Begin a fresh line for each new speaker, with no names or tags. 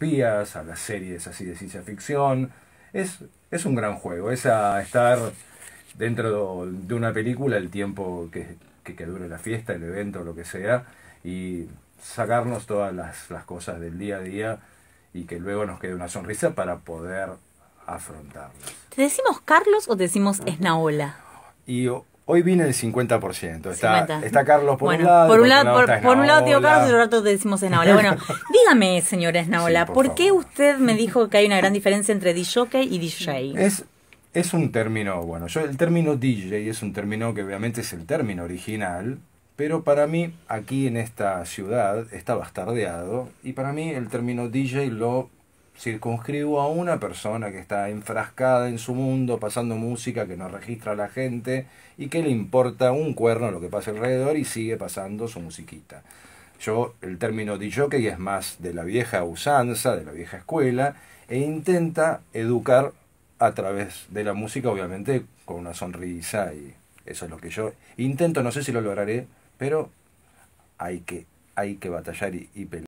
a las series así de ciencia ficción. Es, es un gran juego, es a estar dentro de una película el tiempo que, dure la fiesta, el evento, lo que sea, y sacarnos todas las, cosas del día a día y que luego nos quede una sonrisa para poder afrontarlas.
¿Te decimos Carlos o te decimos Esnaola?
Y Hoy vine el 50%. Está, está Carlos por un lado. Por un lado, por, un lado tío Carlos y por
otro te decimos Esnaola. Bueno, dígame, señora Esnaola, por, qué usted me dijo que hay una gran diferencia entre DJ y DJ?
Es, es un término, bueno, yo el término DJ es un término que obviamente es el término original, pero para mí aquí en esta ciudad está bastardeado y para mí el término DJ lo circunscribo a una persona que está enfrascada en su mundo, pasando música que no registra a la gente y que le importa un cuerno lo que pasa alrededor y sigue pasando su musiquita. Yo, el término que es más de la vieja usanza, de la vieja escuela, e intenta educar a través de la música, obviamente con una sonrisa, y eso es lo que yo intento, no sé si lo lograré, pero hay que, hay que batallar y, y pelear.